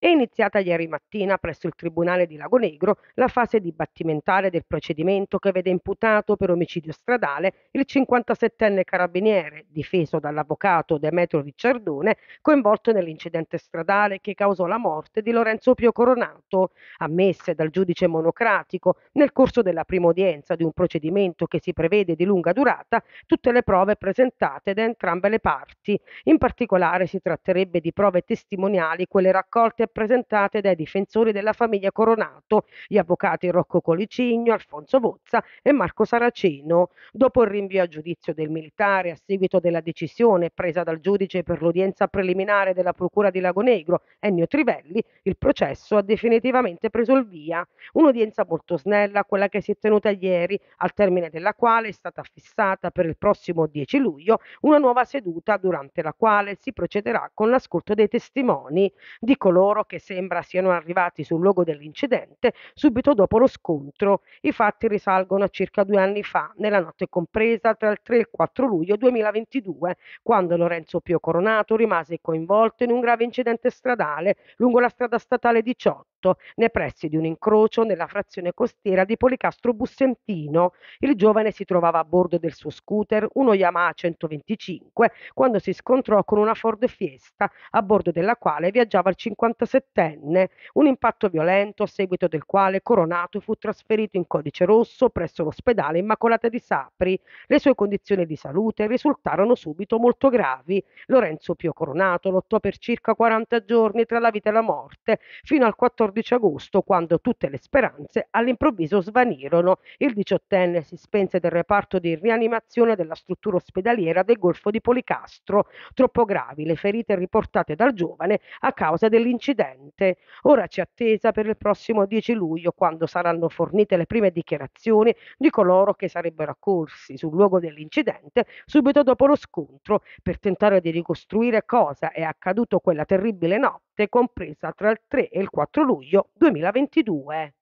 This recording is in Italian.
È iniziata ieri mattina presso il Tribunale di Lago Negro la fase dibattimentale del procedimento che vede imputato per omicidio stradale il 57enne carabiniere, difeso dall'avvocato Demetro Ricciardone, coinvolto nell'incidente stradale che causò la morte di Lorenzo Pio Coronato, ammesse dal giudice monocratico nel corso della prima udienza di un procedimento che si prevede di lunga durata tutte le prove presentate da entrambe le parti. In particolare si tratterebbe di prove testimoniali, quelle raccolte rappresentate dai difensori della famiglia Coronato, gli avvocati Rocco Colicigno, Alfonso Bozza e Marco Saraceno. Dopo il rinvio a giudizio del militare a seguito della decisione presa dal giudice per l'udienza preliminare della Procura di Lagonegro, Ennio Trivelli, il processo ha definitivamente preso il via. Un'udienza molto snella, quella che si è tenuta ieri, al termine della quale è stata fissata per il prossimo 10 luglio una nuova seduta durante la quale si procederà con l'ascolto dei testimoni di coloro coloro che sembra siano arrivati sul luogo dell'incidente subito dopo lo scontro. I fatti risalgono a circa due anni fa, nella notte compresa tra il 3 e il 4 luglio 2022, quando Lorenzo Pio Coronato rimase coinvolto in un grave incidente stradale lungo la strada statale 18 nei pressi di un incrocio nella frazione costiera di Policastro Bussentino. Il giovane si trovava a bordo del suo scooter, uno Yamaha 125, quando si scontrò con una Ford Fiesta, a bordo della quale viaggiava il 57enne. Un impatto violento, a seguito del quale Coronato fu trasferito in codice rosso presso l'ospedale Immacolata di Sapri. Le sue condizioni di salute risultarono subito molto gravi. Lorenzo Pio Coronato lottò per circa 40 giorni tra la vita e la morte, fino al 14 14 agosto, quando tutte le speranze all'improvviso svanirono. Il 18enne si spense del reparto di rianimazione della struttura ospedaliera del Golfo di Policastro, troppo gravi le ferite riportate dal giovane a causa dell'incidente. Ora c'è attesa per il prossimo 10 luglio, quando saranno fornite le prime dichiarazioni di coloro che sarebbero accorsi sul luogo dell'incidente subito dopo lo scontro per tentare di ricostruire cosa è accaduto quella terribile notte compresa tra il 3 e il 4 luglio 2022.